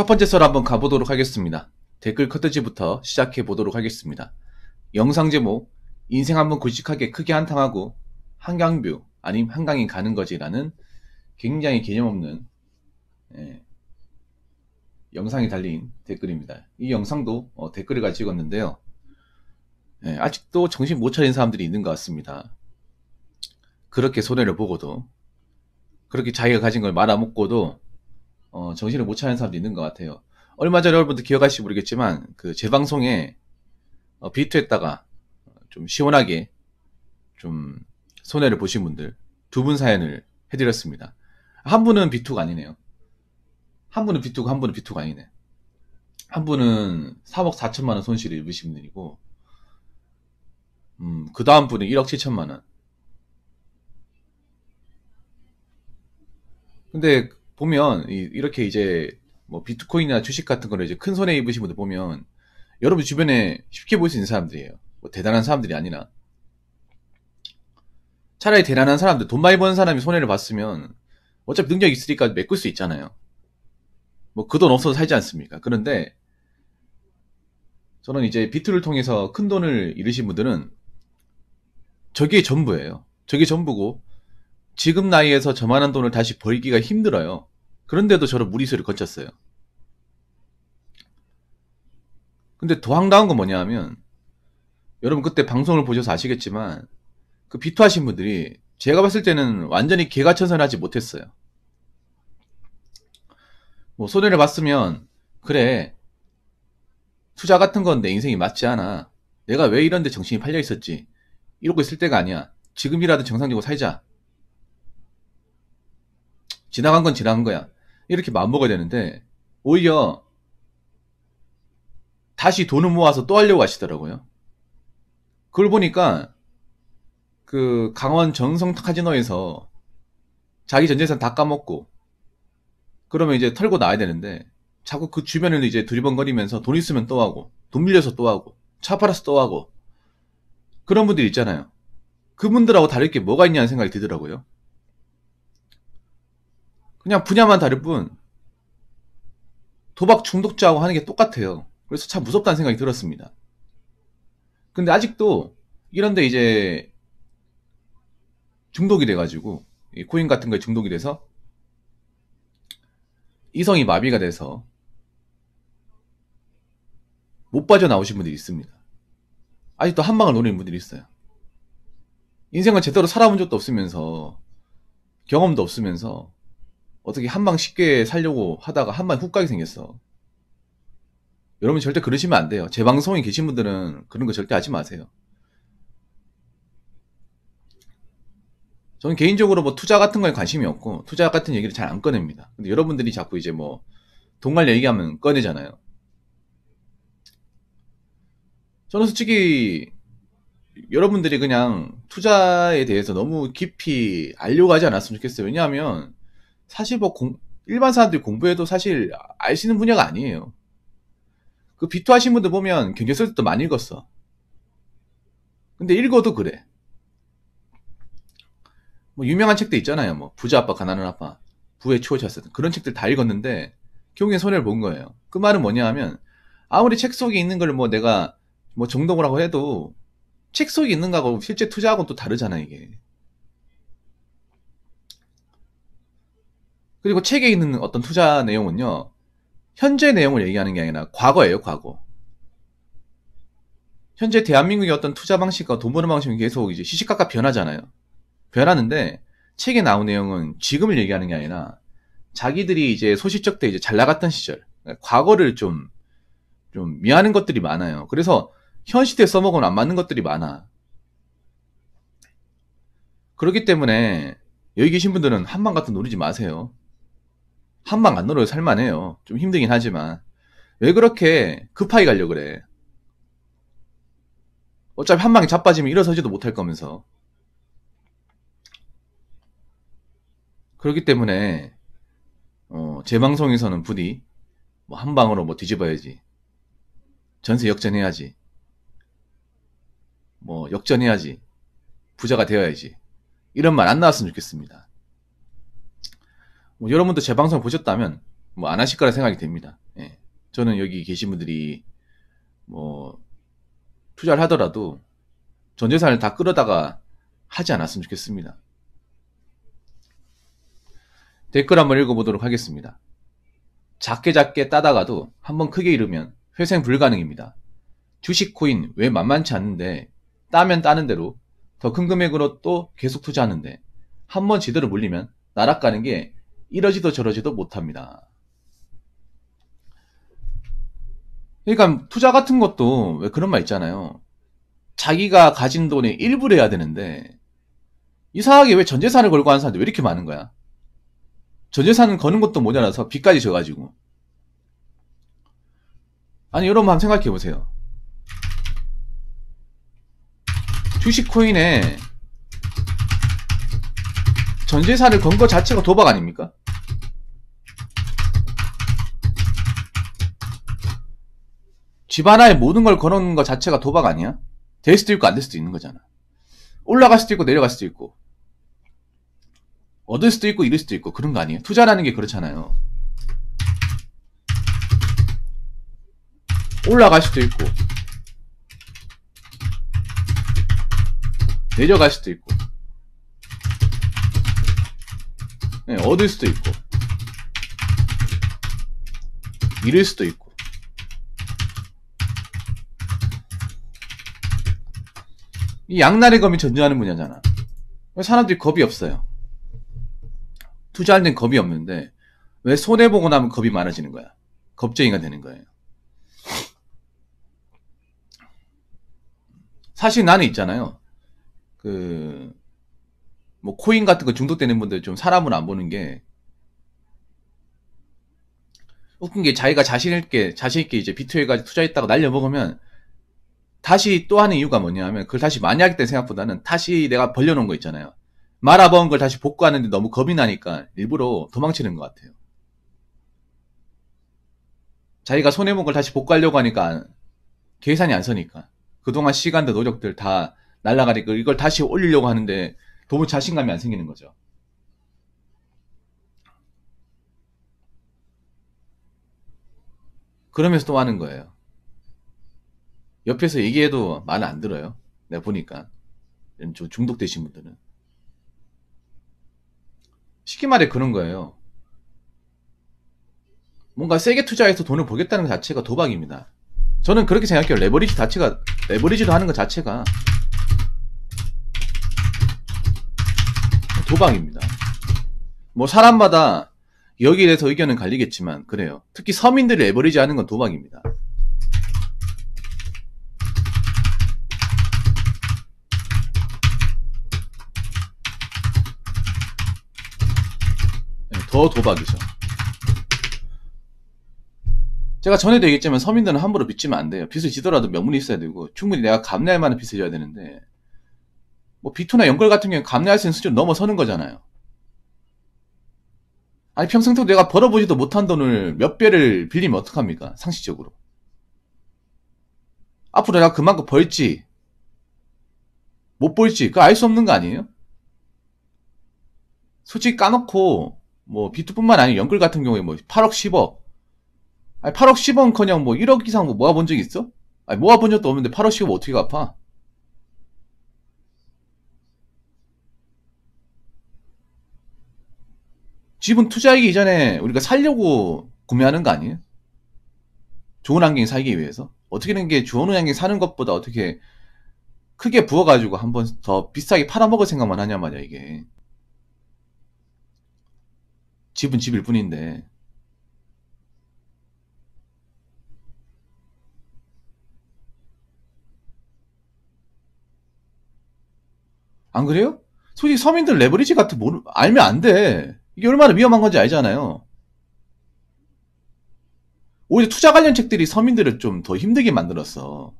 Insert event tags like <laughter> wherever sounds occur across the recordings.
첫 번째 썰 한번 가보도록 하겠습니다. 댓글 커트지부터 시작해 보도록 하겠습니다. 영상 제목 인생 한번 굵직하게 크게 한탕하고 한강뷰 아님 한강이 가는 거지라는 굉장히 개념 없는 예, 영상이 달린 댓글입니다. 이 영상도 어, 댓글을 같이 찍었는데요. 예, 아직도 정신 못 차린 사람들이 있는 것 같습니다. 그렇게 손해를 보고도 그렇게 자기가 가진 걸 말아먹고도 어, 정신을 못 차리는 사람도 있는 것 같아요. 얼마 전에 여러분들 기억하실지 모르겠지만 그 재방송에 어, 비트했다가 좀 시원하게 좀 손해를 보신 분들 두 분 사연을 해드렸습니다. 한 분은 비투가 아니네요. 한 분은 비투고 한 분은 비투가 아니네. 한 분은 3억 4천만 원 손실을 입으신 분이고, 음, 그 다음 분은 1억 7천만 원. 근데 보면 이렇게 이제 뭐 비트코인이나 주식 같은 거를 이제 큰 손에 입으신 분들 보면 여러분 주변에 쉽게 볼 수 있는 사람들이에요. 뭐 대단한 사람들이 아니라 차라리 대단한 사람들 돈 많이 버는 사람이 손해를 봤으면 어차피 능력 있으니까 메꿀 수 있잖아요. 뭐 그 돈 없어서 살지 않습니까? 그런데 저는 이제 비트를 통해서 큰 돈을 잃으신 분들은 저게 전부예요. 저게 전부고 지금 나이에서 저만한 돈을 다시 벌기가 힘들어요. 그런데도 저런 무리수를 거쳤어요. 근데 더 황당한 건 뭐냐 하면 여러분 그때 방송을 보셔서 아시겠지만 그 비투하신 분들이 제가 봤을 때는 완전히 개가천선하지 못했어요. 뭐 손해를 봤으면 그래 투자 같은 건 내 인생이 맞지 않아. 내가 왜 이런데 정신이 팔려 있었지. 이러고 있을 때가 아니야. 지금이라도 정상적으로 살자. 지나간 건 지나간 거야. 이렇게 마음먹어야 되는데 오히려 다시 돈을 모아서 또 하려고 하시더라고요. 그걸 보니까 그 강원 정성 카지노에서 자기 전 재산 다 까먹고 그러면 이제 털고 나야 되는데 자꾸 그 주변을 이제 두리번거리면서 돈 있으면 또 하고 돈 빌려서 또 하고 차 팔아서 또 하고 그런 분들 있잖아요. 그분들하고 다를 게 뭐가 있냐는 생각이 들더라고요. 그냥 분야만 다를 뿐 도박 중독자하고 하는 게 똑같아요. 그래서 참 무섭다는 생각이 들었습니다. 근데 아직도 이런데 이제 중독이 돼가지고 코인 같은 거에 중독이 돼서 이성이 마비가 돼서 못 빠져나오신 분들이 있습니다. 아직도 한방을 노리는 분들이 있어요. 인생을 제대로 살아본 적도 없으면서 경험도 없으면서 어떻게 한방 쉽게 살려고 하다가 한 방훅 가게 생겼어. 여러분 절대 그러시면 안 돼요. 재 방송에 계신 분들은 그런 거 절대 하지 마세요. 저는 개인적으로 뭐 투자 같은 거에 관심이 없고 투자 같은 얘기를 잘 안 꺼냅니다. 근데 여러분들이 자꾸 이제 뭐 동말 얘기하면 꺼내잖아요. 저는 솔직히 여러분들이 그냥 투자에 대해서 너무 깊이 알려고 하지 않았으면 좋겠어요. 왜냐하면 사실 뭐 공, 일반 사람들이 공부해도 사실 아시는 분야가 아니에요. 그 비토 하신 분들 보면 경제설도 많이 읽었어. 근데 읽어도 그래. 뭐 유명한 책도 있잖아요. 뭐 부자 아빠, 가난한 아빠, 부의 추호자스 그런 책들 다 읽었는데 결국엔 손해를 본 거예요. 그 말은 뭐냐 하면 아무리 책 속에 있는 걸 뭐 내가 뭐 정독을 하고 해도 책 속에 있는 거하고 실제 투자하고는 또 다르잖아 요 이게. 그리고 책에 있는 어떤 투자 내용은요, 현재 내용을 얘기하는 게 아니라 과거예요, 과거. 현재 대한민국의 어떤 투자 방식과 돈 버는 방식은 계속 이제 시시각각 변하잖아요. 변하는데 책에 나온 내용은 지금을 얘기하는 게 아니라 자기들이 이제 소시적 때 이제 잘 나갔던 시절, 그러니까 과거를 좀, 좀 미하는 것들이 많아요. 그래서 현 시대에 써먹으면 안 맞는 것들이 많아. 그렇기 때문에 여기 계신 분들은 한방 같은 노리지 마세요. 한방 안 노려도 살만해요. 좀 힘들긴 하지만. 왜 그렇게 급하게 가려 그래? 어차피 한 방에 자빠지면 일어서지도 못할 거면서. 그렇기 때문에 어, 재방송에서는 부디 뭐한 방으로 뭐 뒤집어야지. 전세 역전해야지. 뭐 역전해야지. 부자가 되어야지. 이런 말 안 나왔으면 좋겠습니다. 뭐 여러분도 제 방송 보셨다면 뭐안 하실 거라 생각이 됩니다. 예. 저는 여기 계신 분들이 뭐 투자를 하더라도 전 재산을 다 끌어다가 하지 않았으면 좋겠습니다. 댓글 한번 읽어보도록 하겠습니다. 작게 작게 따다가도 한번 크게 잃으면 회생 불가능입니다. 주식 코인 왜 만만치 않은데 따면 따는 대로 더 큰 금액으로 또 계속 투자하는데 한 번제대로 물리면 날아가는 게 이러지도 저러지도 못합니다. 그러니까 투자 같은 것도 왜 그런 말 있잖아요. 자기가 가진 돈의 일부를 해야 되는데 이상하게 왜 전재산을 걸고 하는 사람들 왜 이렇게 많은 거야? 전재산은 거는 것도 모자라서 빚까지 져가지고 아니 여러분 한번 생각해 보세요. 주식 코인에 전재산을 건거 자체가 도박 아닙니까? 집 하나에 모든 걸 걸어놓는 것 자체가 도박 아니야? 될 수도 있고 안 될 수도 있는 거잖아. 올라갈 수도 있고 내려갈 수도 있고. 얻을 수도 있고 잃을 수도 있고 그런 거 아니에요? 투자라는 게 그렇잖아요. 올라갈 수도 있고 내려갈 수도 있고 네, 얻을 수도 있고 잃을 수도 있고 이 양날의 검이 전쟁하는 분야잖아. 사람들이 겁이 없어요. 투자할 땐 겁이 없는데 왜 손해보고 나면 겁이 많아지는 거야. 겁쟁이가 되는 거예요. 사실 나는 있잖아요. 그, 뭐, 코인 같은 거 중독되는 분들 좀 사람을 안 보는 게, 웃긴 게 자기가 자신있게, 자신있게 이제 비트웨이까지 투자했다가 날려먹으면 다시 또 하는 이유가 뭐냐면 그걸 다시 많이 하기 때문에 생각보다는 다시 내가 벌려놓은 거 있잖아요. 말아본 걸 다시 복구하는데 너무 겁이 나니까 일부러 도망치는 것 같아요. 자기가 손해본 걸 다시 복구하려고 하니까 계산이 안 서니까 그동안 시간도 노력들 다 날라가니까 이걸 다시 올리려고 하는데 도무 자신감이 안 생기는 거죠. 그러면서 또 하는 거예요. 옆에서 얘기해도 말 안 들어요. 내가 보니까. 중독되신 분들은. 쉽게 말해 그런 거예요. 뭔가 세게 투자해서 돈을 벌겠다는 것 자체가 도박입니다. 저는 그렇게 생각해요. 레버리지 자체가, 레버리지도 하는 것 자체가 도박입니다. 뭐 사람마다 여기에 대해서 의견은 갈리겠지만, 그래요. 특히 서민들이 레버리지 하는 건 도박입니다. 더 도박이죠. 제가 전에도 얘기했지만 서민들은 함부로 빚지면 안 돼요. 빚을 지더라도 명분이 있어야 되고 충분히 내가 감내할 만한 빚을 져야 되는데 뭐 비투나 연결 같은 경우는 감내할 수 있는 수준을 넘어서는 거잖아요. 아니 평생토 내가 벌어보지도 못한 돈을 몇 배를 빌리면 어떡합니까? 상식적으로. 앞으로 내가 그만큼 벌지 못 벌지 그 알 수 없는 거 아니에요? 솔직히 까놓고 뭐 B2뿐만 아니라 연끌 같은 경우에 뭐 8억 10억 아니 8억 10억커녕 뭐 1억 이상 뭐 모아본 적 있어? 아니 모아본 적도 없는데 8억 10억 어떻게 갚아? 집은 투자하기 이전에 우리가 살려고 구매하는 거 아니에요? 좋은 환경에 살기 위해서 어떻게든 게 좋은 환경에 사는 것보다 어떻게 크게 부어가지고 한 번 더 비싸게 팔아먹을 생각만 하냐 말이야 이게 집은 집일 뿐인데. 안 그래요? 솔직히 서민들 레버리지 같은 모르 알면 안 돼. 이게 얼마나 위험한 건지 알잖아요. 오히려 투자 관련 책들이 서민들을 좀 더 힘들게 만들었어.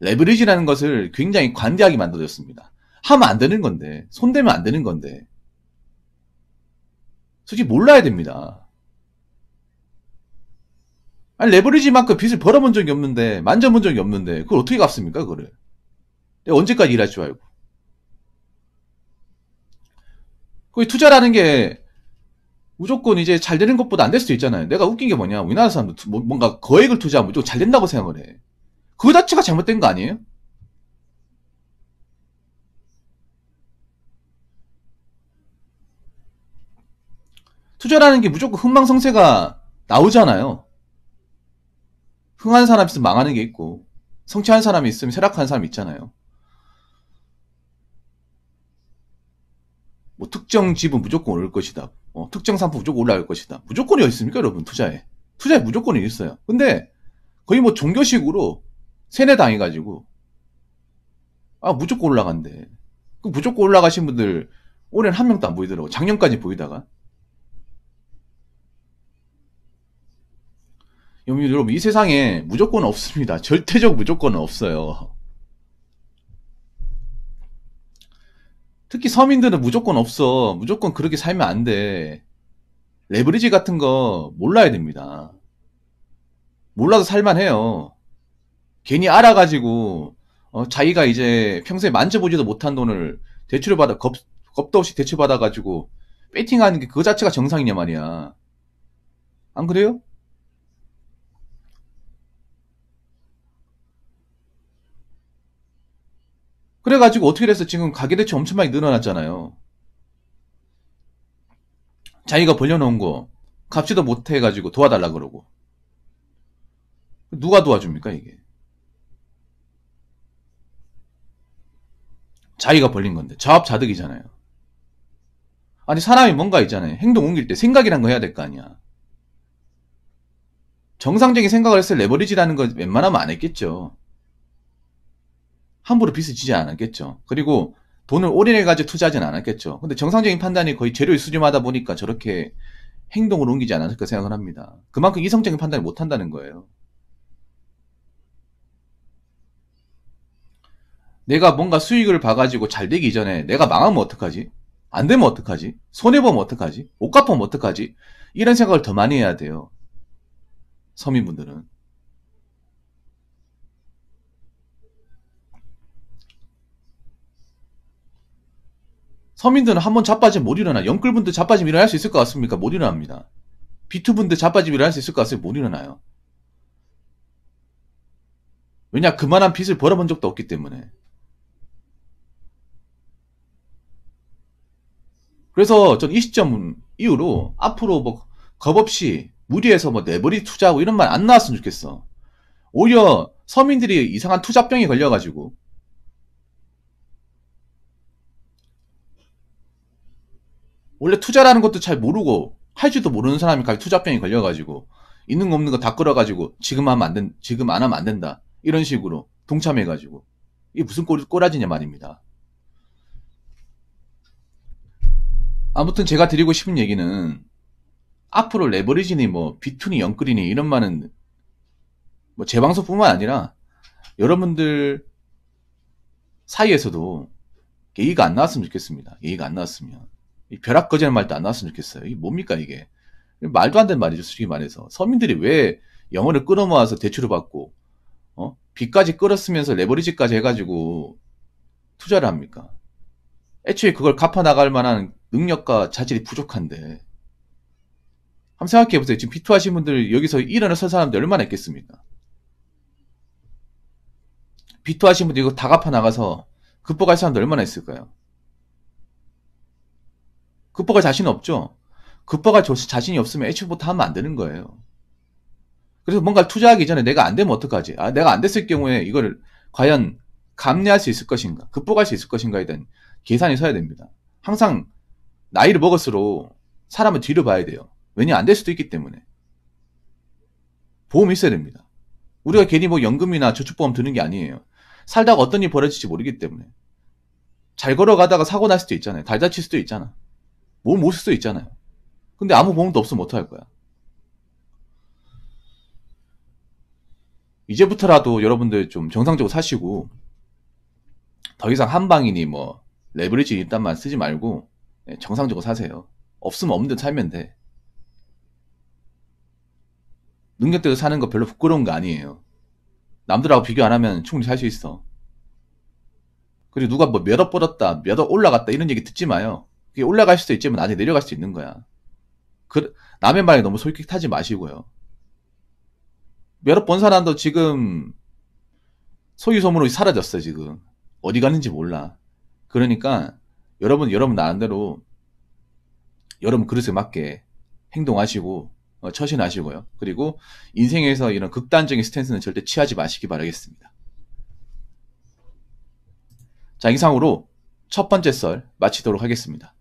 레버리지라는 것을 굉장히 관대하게 만들어졌습니다. 하면 안 되는 건데, 손대면 안 되는 건데. 솔직히 몰라야 됩니다. 아니 레버리지만큼 빚을 벌어본 적이 없는데 만져본 적이 없는데 그걸 어떻게 갚습니까 그거를 언제까지 일할 줄 알고 그 투자라는 게 무조건 이제 잘 되는 것보다 안 될 수도 있잖아요 내가 웃긴 게 뭐냐 우리나라 사람들 뭐, 뭔가 거액을 투자하면 무조건 잘 된다고 생각을 해그 자체가 잘못된 거 아니에요? 투자라는 게 무조건 흥망성쇠가 나오잖아요. 흥한 사람 있으면 망하는 게 있고 성취한 사람이 있으면 쇠락한 사람이 있잖아요. 뭐 특정 집은 무조건 오를 것이다. 어, 특정 상품 무조건 올라갈 것이다. 무조건이 어디 있습니까 여러분 투자에? 투자에 무조건이 있어요. 근데 거의 뭐 종교식으로 세뇌당해가지고 아 무조건 올라간대. 그 무조건 올라가신 분들 올해는 한 명도 안 보이더라고. 작년까지 보이다가 여러분 이 세상에 무조건 없습니다. <laughs> 절대적 무조건은 없어요. 특히 서민들은 무조건 없어. 무조건 그렇게 살면 안 돼. 레버리지 같은 거 몰라야 됩니다. 몰라도 살만해요. 괜히 알아가지고 어, 자기가 이제 평소에 만져보지도 못한 돈을 대출을 받아 겁, 겁도 없이 대출 받아가지고 베팅하는게 그 자체가 정상이냐 말이야. 안 그래요? 그래가지고 어떻게 돼서 지금 가계대출 엄청 많이 늘어났잖아요. 자기가 벌려놓은 거 갚지도 못해가지고 도와달라 그러고 누가 도와줍니까 이게? 자기가 벌린 건데 자업자득이잖아요. 아니 사람이 뭔가 있잖아요. 행동 옮길 때 생각이란 거 해야 될 거 아니야. 정상적인 생각을 했을 레버리지라는 거 웬만하면 안 했겠죠. 함부로 빚을 지지 않았겠죠. 그리고 돈을 올인해 가지고 투자하진 않았겠죠. 근데 정상적인 판단이 거의 재료의수준하다 보니까 저렇게 행동을 옮기지 않았을까 생각을 합니다. 그만큼 이성적인 판단을 못 한다는 거예요. 내가 뭔가 수익을 봐가지고 잘 되기 전에 내가 망하면 어떡하지? 안 되면 어떡하지? 손해보면 어떡하지? 옷 갚으면 어떡하지? 이런 생각을 더 많이 해야 돼요. 서민분들은. 서민들은 한 번 자빠지면 못 일어나. 영끌분들 자빠지면 일어날 수 있을 것 같습니까? 못 일어납니다. 비투분들 자빠지면 일어날 수 있을 것 같습니까? 못 일어나요. 왜냐, 그만한 빚을 벌어본 적도 없기 때문에. 그래서 전 이 시점 이후로 앞으로 뭐 겁없이 무리해서 뭐 내버리 투자하고 이런 말 안 나왔으면 좋겠어. 오히려 서민들이 이상한 투자병에 걸려가지고 원래 투자라는 것도 잘 모르고 할 줄도 모르는 사람이 갑자기 투자병이 걸려가지고 있는 거 없는 거 다 끌어가지고 지금 하면 안 된, 지금 안 하면 안 된다. 이런 식으로 동참해가지고 이게 무슨 꼬, 꼬라지냐 말입니다. 아무튼 제가 드리고 싶은 얘기는 앞으로 레버리지니 뭐 비투니 영끌이니 이런 말은 뭐 재방송뿐만 아니라 여러분들 사이에서도 예기가안 나왔으면 좋겠습니다. 예기가안 나왔으면. 이 벼락 거지는 말도 안 나왔으면 좋겠어요. 이게 뭡니까 이게? 말도 안 되는 말이죠, 솔직히 말해서. 서민들이 왜 영어를 끌어모아서 대출을 받고 어? 빚까지 끌었으면서 레버리지까지 해가지고 투자를 합니까? 애초에 그걸 갚아 나갈 만한 능력과 자질이 부족한데 한번 생각해 보세요. 지금 비투하신 분들 여기서 일어나 선 사람들 얼마나 있겠습니까? 비투하신 분들 이거 다 갚아 나가서 극복할 사람들 얼마나 있을까요? 급보가 자신 이 없죠. 급보가 자신이 없으면 애초부터 하면 안 되는 거예요. 그래서 뭔가 투자하기 전에 내가 안 되면 어떡하지? 아, 내가 안 됐을 경우에 이거를 과연 감내할 수 있을 것인가? 극복할 수 있을 것인가에 대한 계산이 서야 됩니다. 항상 나이를 먹을수록 사람은 뒤를 봐야 돼요. 왜냐 안 될 수도 있기 때문에. 보험이 있어야 됩니다. 우리가 괜히 뭐 연금이나 저축보험 드는 게 아니에요. 살다가 어떤 일이 벌어질지 모르기 때문에. 잘 걸어가다가 사고 날 수도 있잖아요. 달 다칠 수도 있잖아. 몸을 못쓸 수 있잖아요. 근데 아무 보험도 없으면 어떡할 거야? 이제부터라도 여러분들 좀 정상적으로 사시고 더 이상 한방이니 뭐 레버리지 일단만 쓰지 말고 예, 정상적으로 사세요. 없으면 없는 데 살면 돼. 능력대로 사는 거 별로 부끄러운 거 아니에요. 남들하고 비교 안 하면 충분히 살 수 있어. 그리고 누가 뭐 몇억 벌었다, 몇 억 올라갔다 이런 얘기 듣지 마요. 올라갈 수도 있지만 나중에 내려갈 수도 있는 거야. 그, 남의 말에 너무 솔깃하지 마시고요. 여러 번 사람도 지금 소유소문으로 사라졌어 요 지금. 어디 갔는지 몰라. 그러니까 여러분, 여러분 나름대로 여러분 그릇에 맞게 행동하시고 어, 처신하시고요. 그리고 인생에서 이런 극단적인 스탠스는 절대 취하지 마시기 바라겠습니다. 자, 이상으로 첫 번째 썰 마치도록 하겠습니다.